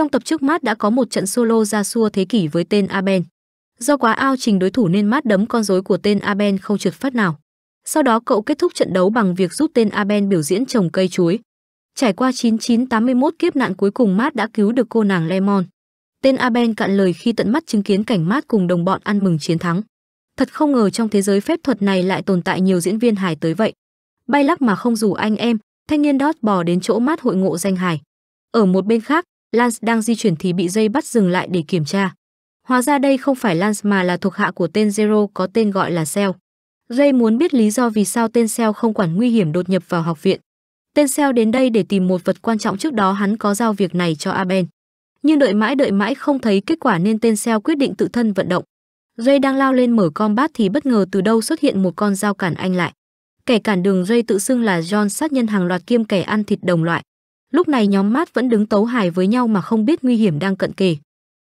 Trong tập trước Mát đã có một trận solo ra xua thế kỷ với tên Aben. Do quá ao trình đối thủ nên Mát đấm con rối của tên Aben không trượt phát nào. Sau đó cậu kết thúc trận đấu bằng việc giúp tên Aben biểu diễn trồng cây chuối. Trải qua 9981 kiếp nạn cuối cùng Mát đã cứu được cô nàng Lemon. Tên Aben cạn lời khi tận mắt chứng kiến cảnh Mát cùng đồng bọn ăn mừng chiến thắng. Thật không ngờ trong thế giới phép thuật này lại tồn tại nhiều diễn viên hài tới vậy. Bay lắc mà không rủ anh em, thanh niên đót bò đến chỗ Mát hội ngộ danh hài. Ở một bên khác, Lance đang di chuyển thì bị dây bắt dừng lại để kiểm tra. Hóa ra đây không phải Lance mà là thuộc hạ của tên Zero có tên gọi là Cell. Ray muốn biết lý do vì sao tên Cell không quản nguy hiểm đột nhập vào học viện. Tên Cell đến đây để tìm một vật quan trọng trước đó hắn có giao việc này cho Aben. Nhưng đợi mãi đợi mãi không thấy kết quả nên tên Cell quyết định tự thân vận động. Ray đang lao lên mở combat thì bất ngờ từ đâu xuất hiện một con dao cản anh lại. Kẻ cản đường Ray tự xưng là John sát nhân hàng loạt kiêm kẻ ăn thịt đồng loại. Lúc này nhóm mát vẫn đứng tấu hài với nhau mà không biết nguy hiểm đang cận kề.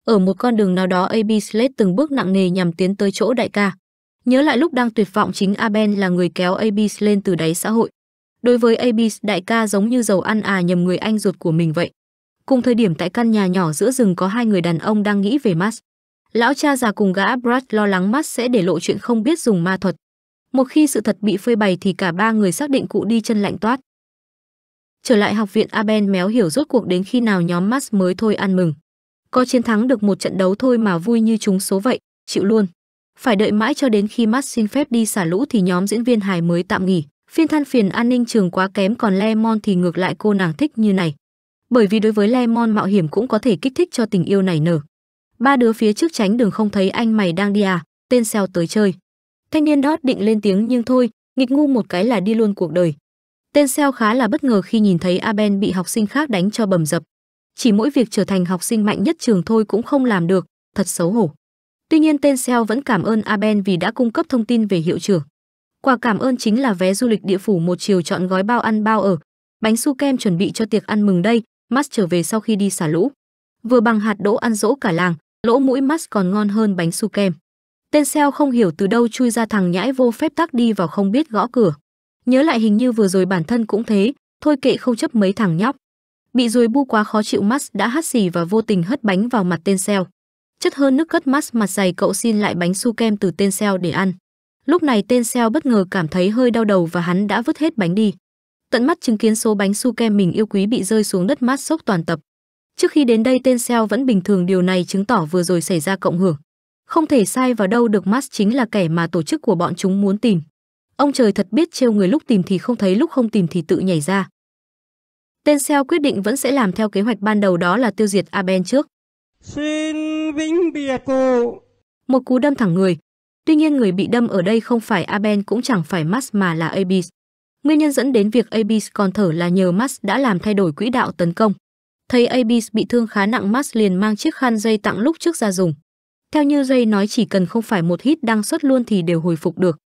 Ở một con đường nào đó AB Slade từng bước nặng nề nhằm tiến tới chỗ đại ca. Nhớ lại lúc đang tuyệt vọng chính Aben là người kéo Abis lên từ đáy xã hội. Đối với Abis, đại ca giống như dầu ăn à nhầm người anh ruột của mình vậy. Cùng thời điểm tại căn nhà nhỏ giữa rừng có hai người đàn ông đang nghĩ về Max. Lão cha già cùng gã Brad lo lắng Max sẽ để lộ chuyện không biết dùng ma thuật. Một khi sự thật bị phơi bày thì cả ba người xác định cụ đi chân lạnh toát. Trở lại học viện Aben méo hiểu rốt cuộc đến khi nào nhóm Max mới thôi ăn mừng. Có chiến thắng được một trận đấu thôi mà vui như chúng số vậy, chịu luôn. Phải đợi mãi cho đến khi Max xin phép đi xả lũ thì nhóm diễn viên hài mới tạm nghỉ. Phiên than phiền an ninh trường quá kém còn Lemon thì ngược lại cô nàng thích như này. Bởi vì đối với Lemon mạo hiểm cũng có thể kích thích cho tình yêu này nở. Ba đứa phía trước tránh đường không thấy anh mày đang đi à, tên xèo tới chơi. Thanh niên đó định lên tiếng nhưng thôi, nghịch ngu một cái là đi luôn cuộc đời. Tên Seo khá là bất ngờ khi nhìn thấy Aben bị học sinh khác đánh cho bầm dập. Chỉ mỗi việc trở thành học sinh mạnh nhất trường thôi cũng không làm được, thật xấu hổ. Tuy nhiên tên Seo vẫn cảm ơn Aben vì đã cung cấp thông tin về hiệu trưởng. Quà cảm ơn chính là vé du lịch địa phủ một chiều chọn gói bao ăn bao ở, bánh su kem chuẩn bị cho tiệc ăn mừng đây, Max trở về sau khi đi xả lũ. Vừa bằng hạt đỗ ăn dỗ cả làng, lỗ mũi Max còn ngon hơn bánh su kem. Tên Seo không hiểu từ đâu chui ra thằng nhãi vô phép tắc đi vào không biết gõ cửa. Nhớ lại hình như vừa rồi bản thân cũng thế, thôi kệ không chấp mấy thằng nhóc. Bị rồi bu quá khó chịu Max đã hắt xì và vô tình hất bánh vào mặt tên Seo. Chất hơn nước cất Max mặt dày cậu xin lại bánh su kem từ tên Seo để ăn. Lúc này tên Seo bất ngờ cảm thấy hơi đau đầu và hắn đã vứt hết bánh đi. Tận mắt chứng kiến số bánh su kem mình yêu quý bị rơi xuống đất Max sốc toàn tập. Trước khi đến đây tên Seo vẫn bình thường điều này chứng tỏ vừa rồi xảy ra cộng hưởng. Không thể sai vào đâu được Max chính là kẻ mà tổ chức của bọn chúng muốn tìm. Ông trời thật biết trêu người lúc tìm thì không thấy lúc không tìm thì tự nhảy ra. Tên SEO quyết định vẫn sẽ làm theo kế hoạch ban đầu đó là tiêu diệt Aben trước. Xin vĩnh biệt cụ. Một cú đâm thẳng người. Tuy nhiên người bị đâm ở đây không phải Aben cũng chẳng phải Mas mà là Abis. Nguyên nhân dẫn đến việc Abis còn thở là nhờ Mas đã làm thay đổi quỹ đạo tấn công. Thấy Abis bị thương khá nặng Mas liền mang chiếc khăn dây tặng lúc trước ra dùng. Theo như dây nói chỉ cần không phải một hít đang xuất luôn thì đều hồi phục được.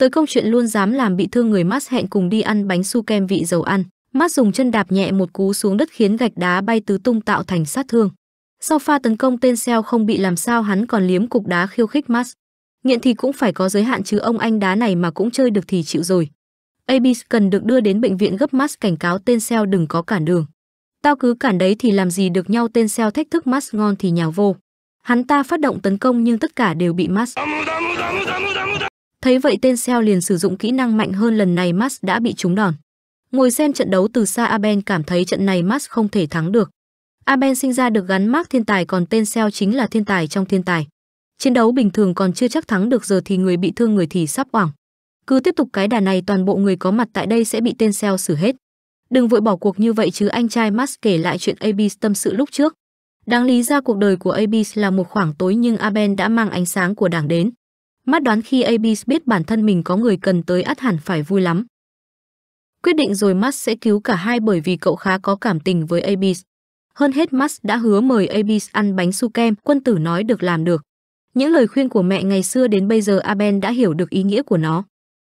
Tới công chuyện luôn dám làm bị thương người Mát hẹn cùng đi ăn bánh su kem vị dầu ăn. Mát dùng chân đạp nhẹ một cú xuống đất khiến gạch đá bay tứ tung tạo thành sát thương. Sau pha tấn công tên Seo không bị làm sao hắn còn liếm cục đá khiêu khích Mát. Nghiện thì cũng phải có giới hạn chứ ông anh đá này mà cũng chơi được thì chịu rồi. Abis cần được đưa đến bệnh viện gấp Mát cảnh cáo tên Seo đừng có cản đường. Tao cứ cản đấy thì làm gì được nhau tên Seo thách thức Mát ngon thì nhào vô. Hắn ta phát động tấn công nhưng tất cả đều bị Mát Thấy vậy tên Seo liền sử dụng kỹ năng mạnh hơn lần này Max đã bị trúng đòn. Ngồi xem trận đấu từ xa Aben cảm thấy trận này Max không thể thắng được. Aben sinh ra được gắn mác thiên tài còn tên Seo chính là thiên tài trong thiên tài. Chiến đấu bình thường còn chưa chắc thắng được giờ thì người bị thương người thì sắp oảng. Cứ tiếp tục cái đà này toàn bộ người có mặt tại đây sẽ bị tên Seo xử hết. Đừng vội bỏ cuộc như vậy chứ anh trai Max kể lại chuyện Abis tâm sự lúc trước. Đáng lý ra cuộc đời của Abis là một khoảng tối nhưng Aben đã mang ánh sáng của đảng đến. Mắt đoán khi Abis biết bản thân mình có người cần tới át hẳn phải vui lắm. Quyết định rồi Max sẽ cứu cả hai bởi vì cậu khá có cảm tình với Abis. Hơn hết Max đã hứa mời Abis ăn bánh su kem, quân tử nói được làm được. Những lời khuyên của mẹ ngày xưa đến bây giờ Aben đã hiểu được ý nghĩa của nó.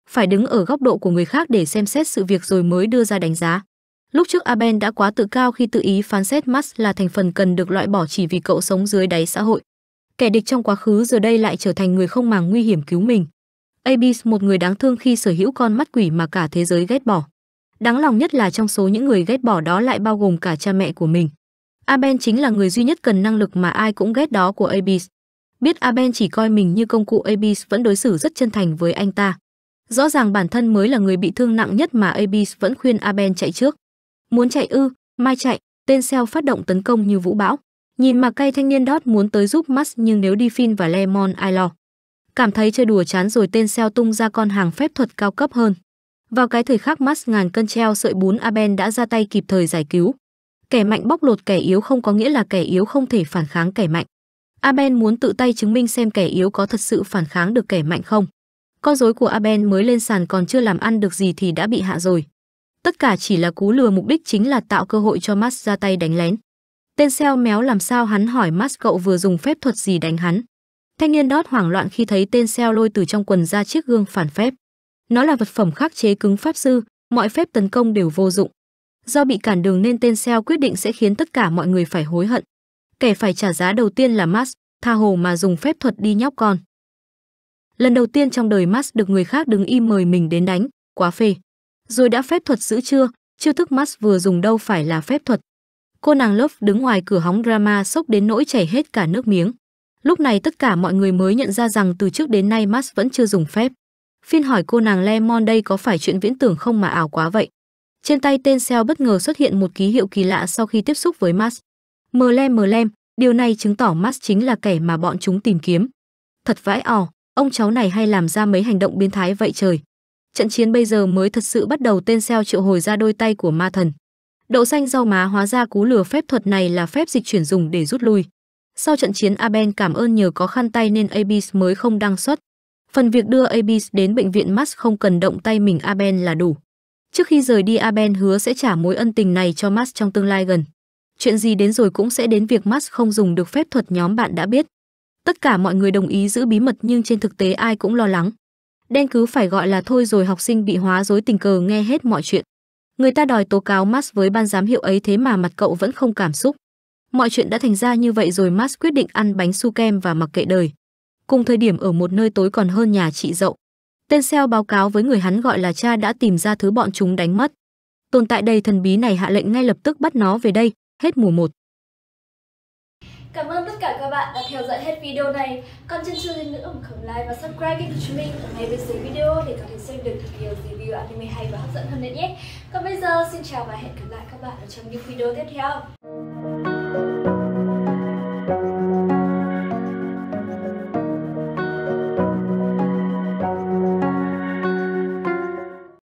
Phải đứng ở góc độ của người khác để xem xét sự việc rồi mới đưa ra đánh giá. Lúc trước Aben đã quá tự cao khi tự ý phán xét Max là thành phần cần được loại bỏ chỉ vì cậu sống dưới đáy xã hội kẻ địch trong quá khứ giờ đây lại trở thành người không màng nguy hiểm cứu mình. abyss một người đáng thương khi sở hữu con mắt quỷ mà cả thế giới ghét bỏ. Đáng lòng nhất là trong số những người ghét bỏ đó lại bao gồm cả cha mẹ của mình. Aben chính là người duy nhất cần năng lực mà ai cũng ghét đó của abyss. Biết Aben chỉ coi mình như công cụ abyss vẫn đối xử rất chân thành với anh ta. Rõ ràng bản thân mới là người bị thương nặng nhất mà abyss vẫn khuyên Aben chạy trước. Muốn chạy ư, mai chạy, tên Seo phát động tấn công như vũ bão. Nhìn mà cay thanh niên đót muốn tới giúp Max nhưng nếu đi Finn và Lemon ai lo. Cảm thấy chơi đùa chán rồi tên xeo tung ra con hàng phép thuật cao cấp hơn. Vào cái thời khắc Max ngàn cân treo sợi bún Aben đã ra tay kịp thời giải cứu. Kẻ mạnh bóc lột kẻ yếu không có nghĩa là kẻ yếu không thể phản kháng kẻ mạnh. Aben muốn tự tay chứng minh xem kẻ yếu có thật sự phản kháng được kẻ mạnh không. Con rối của Aben mới lên sàn còn chưa làm ăn được gì thì đã bị hạ rồi. Tất cả chỉ là cú lừa mục đích chính là tạo cơ hội cho Max ra tay đánh lén. Tên xeo méo làm sao hắn hỏi Max cậu vừa dùng phép thuật gì đánh hắn. Thanh niên đót hoảng loạn khi thấy tên xeo lôi từ trong quần ra chiếc gương phản phép. Nó là vật phẩm khắc chế cứng pháp sư, mọi phép tấn công đều vô dụng. Do bị cản đường nên tên xeo quyết định sẽ khiến tất cả mọi người phải hối hận. Kẻ phải trả giá đầu tiên là Max, tha hồ mà dùng phép thuật đi nhóc con. Lần đầu tiên trong đời Max được người khác đứng im mời mình đến đánh, quá phê. Rồi đã phép thuật giữ chưa, chiêu thức Max vừa dùng đâu phải là phép thuật, Cô nàng lớp đứng ngoài cửa hóng drama sốc đến nỗi chảy hết cả nước miếng. Lúc này tất cả mọi người mới nhận ra rằng từ trước đến nay Max vẫn chưa dùng phép. Phiên hỏi cô nàng Lemon đây có phải chuyện viễn tưởng không mà ảo quá vậy. Trên tay tên Seo bất ngờ xuất hiện một ký hiệu kỳ lạ sau khi tiếp xúc với Max. Mờ lem mờ lem, điều này chứng tỏ Max chính là kẻ mà bọn chúng tìm kiếm. Thật vãi ỏ, ông cháu này hay làm ra mấy hành động biến thái vậy trời. Trận chiến bây giờ mới thật sự bắt đầu tên Seo triệu hồi ra đôi tay của ma thần. Đậu xanh rau má hóa ra cú lửa phép thuật này là phép dịch chuyển dùng để rút lui. Sau trận chiến Aben cảm ơn nhờ có khăn tay nên Abis mới không đăng xuất. Phần việc đưa Abis đến bệnh viện Max không cần động tay mình Aben là đủ. Trước khi rời đi Aben hứa sẽ trả mối ân tình này cho Max trong tương lai gần. Chuyện gì đến rồi cũng sẽ đến việc Max không dùng được phép thuật nhóm bạn đã biết. Tất cả mọi người đồng ý giữ bí mật nhưng trên thực tế ai cũng lo lắng. Đen cứ phải gọi là thôi rồi học sinh bị hóa dối tình cờ nghe hết mọi chuyện. Người ta đòi tố cáo Mas với ban giám hiệu ấy thế mà mặt cậu vẫn không cảm xúc. Mọi chuyện đã thành ra như vậy rồi Mas quyết định ăn bánh su kem và mặc kệ đời. Cùng thời điểm ở một nơi tối còn hơn nhà chị dậu. Tên Seo báo cáo với người hắn gọi là cha đã tìm ra thứ bọn chúng đánh mất. Tồn tại đầy thần bí này hạ lệnh ngay lập tức bắt nó về đây, hết mùa 1. Cảm ơn tất cả các bạn đã theo dõi hết video này. Còn chân chưa lên nữa ủng hộ like và subscribe kênh của chúng mình ở ngay bên dưới video để có thể xem được nhiều review anime hay và hấp dẫn hơn nữa nhé. Còn bây giờ xin chào và hẹn gặp lại các bạn ở trong những video tiếp theo.